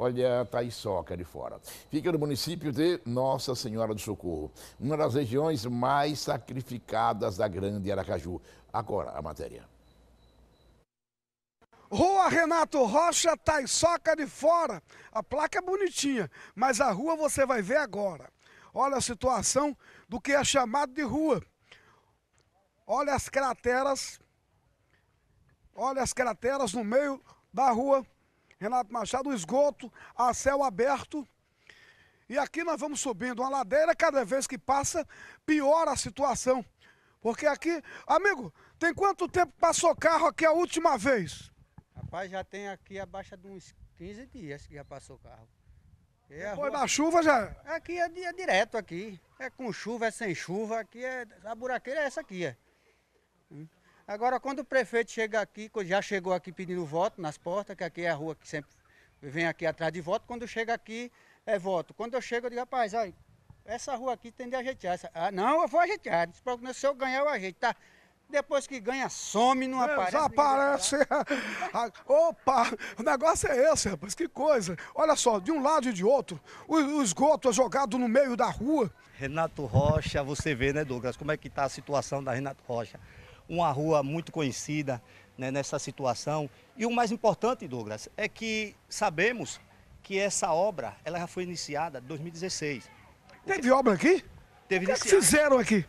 Olha, tá aí Soca de fora. Fica no município de Nossa Senhora do Socorro, uma das regiões mais sacrificadas da Grande Aracaju. Agora, a matéria. Rua Renato Rocha, Taiçoca de Fora. A placa é bonitinha, mas a rua você vai ver agora. Olha a situação do que é chamado de rua. Olha as crateras. Olha as crateras no meio da rua Renato Machado, o esgoto a céu aberto. E aqui nós vamos subindo uma ladeira, cada vez que passa, piora a situação. Porque aqui, amigo, tem quanto tempo passou carro aqui a última vez? Rapaz, já tem aqui abaixo de uns 15 dias que já passou carro. E é Depois rua... da chuva já? Aqui é, dia direto aqui. É com chuva, é sem chuva. Aqui é. A buraqueira é essa aqui, é. Hum. Agora, quando o prefeito chega aqui, já chegou aqui pedindo voto nas portas, que aqui é a rua que sempre vem aqui atrás de voto, quando chega aqui é voto. Quando eu chego, eu digo, rapaz, olha, essa rua aqui tem de ajeitar. Essa... Ah, não, eu vou ajeitar. Se eu ganhar, eu ajeito. Tá, depois que ganha, some, não aparece. Aparece. Ah, opa, o negócio é esse, rapaz, que coisa. Olha só, de um lado e de outro, o, o esgoto é jogado no meio da rua. Renato Rocha, você vê, né, Douglas, como é que está a situação da Renato Rocha uma rua muito conhecida né, nessa situação. E o mais importante, Douglas, é que sabemos que essa obra ela já foi iniciada em 2016. É Teve obra aqui? Teve o que, é que fizeram aqui?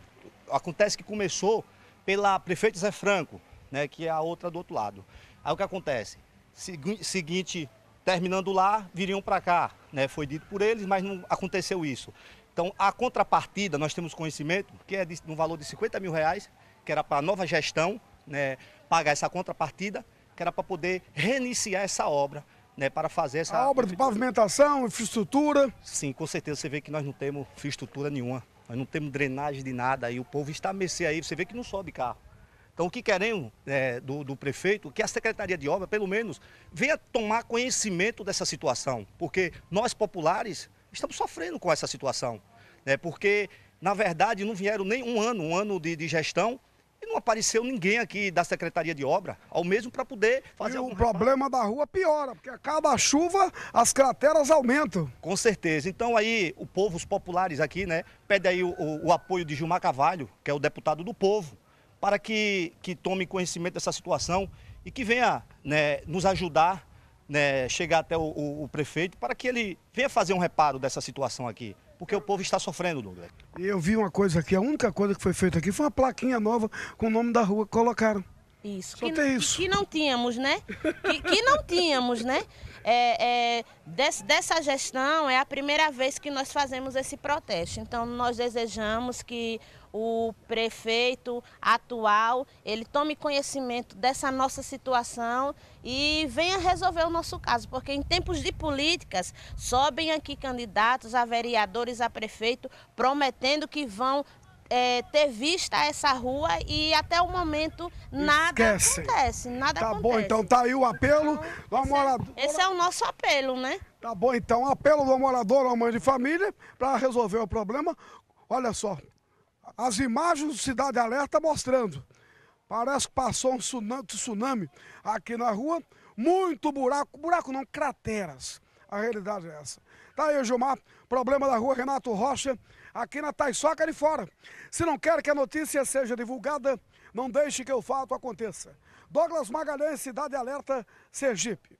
Acontece que começou pela prefeita Zé Franco, né, que é a outra do outro lado. Aí o que acontece? Segui seguinte, terminando lá, viriam para cá. Né? Foi dito por eles, mas não aconteceu isso. Então, a contrapartida, nós temos conhecimento, que é de, no valor de 50 mil reais, que era para a nova gestão né, pagar essa contrapartida, que era para poder reiniciar essa obra, né, para fazer essa... A obra de pavimentação, infraestrutura? Sim, com certeza, você vê que nós não temos infraestrutura nenhuma, nós não temos drenagem de nada, e o povo está a mercê aí, você vê que não sobe carro. Então, o que queremos é, do, do, prefeito, que a Secretaria de Obra, pelo menos, venha tomar conhecimento dessa situação, porque nós populares estamos sofrendo com essa situação, né, porque, na verdade, não vieram nem um ano, um ano de, de gestão, e não apareceu ninguém aqui da Secretaria de Obra, ao mesmo para poder fazer e o problema reparo. da rua piora, porque a cada chuva as crateras aumentam. Com certeza. Então aí o povo, os populares aqui, né, pede aí o, o, o apoio de Gilmar Cavalho, que é o deputado do povo, para que, que tome conhecimento dessa situação e que venha né, nos ajudar, né, chegar até o, o, o prefeito, para que ele venha fazer um reparo dessa situação aqui porque o povo está sofrendo, Douglas. Eu vi uma coisa aqui, a única coisa que foi feita aqui foi uma plaquinha nova com o nome da rua que colocaram. Isso. Só que, tem isso. Que não tínhamos, né? Que, que não tínhamos, né? é, é, des, dessa gestão é a primeira vez que nós fazemos esse protesto. Então nós desejamos que o prefeito atual ele tome conhecimento dessa nossa situação e venha resolver o nosso caso, porque em tempos de políticas sobem aqui candidatos a vereadores, a prefeito, prometendo que vão é, ter vista essa rua e até o momento nada Esquece. acontece. Nada tá acontece. bom, então tá aí o apelo então, da é- moradora. Esse é o nosso apelo, né? Tá bom, então, apelo do morador ou mãe de família para resolver o problema. Olha só, as imagens do Cidade Alerta mostrando. Parece que passou um tsunami aqui na rua. Muito buraco, buraco não, crateras. A realidade é essa. Tá aí, Gilmar. Problema da rua Renato Rocha, aqui na Taiçoca de fora. Se não quer que a notícia seja divulgada, não deixe que o fato aconteça. Douglas Magalhães, Cidade Alerta, Sergipe.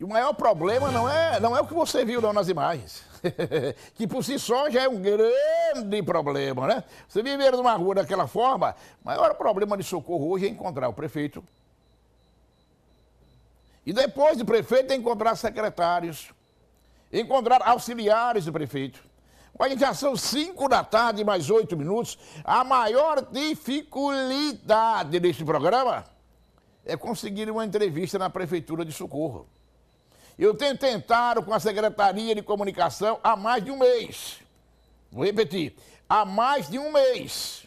E o maior problema não é, não é o que você viu nas imagens, que por si só já é um grande problema, né? Você viver numa rua daquela forma, o maior problema de socorro hoje é encontrar o prefeito, e depois de prefeito, encontrar secretários, encontrar auxiliares do prefeito. Mas já são 5 da tarde, mais 8 minutos. A maior dificuldade deste programa é conseguir uma entrevista na Prefeitura de Socorro. Eu tenho tentado com a Secretaria de Comunicação há mais de um mês. Vou repetir, há mais de um mês.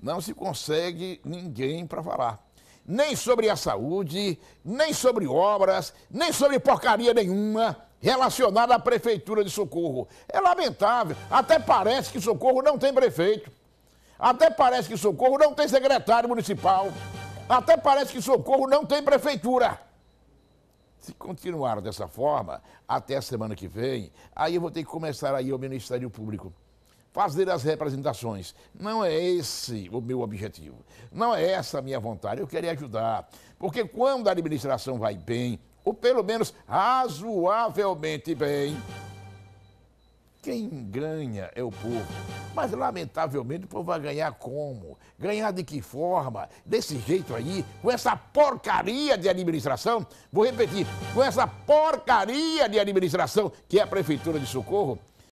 Não se consegue ninguém para falar nem sobre a saúde, nem sobre obras, nem sobre porcaria nenhuma relacionada à prefeitura de Socorro. É lamentável. Até parece que Socorro não tem prefeito. Até parece que Socorro não tem secretário municipal. Até parece que Socorro não tem prefeitura. Se continuar dessa forma, até a semana que vem, aí eu vou ter que começar aí o Ministério Público fazer as representações. Não é esse o meu objetivo. Não é essa a minha vontade. Eu quero ajudar. Porque quando a administração vai bem, ou pelo menos razoavelmente bem, quem ganha é o povo. Mas, lamentavelmente, o povo vai ganhar como? Ganhar de que forma? Desse jeito aí? Com essa porcaria de administração? Vou repetir, com essa porcaria de administração que é a Prefeitura de Socorro?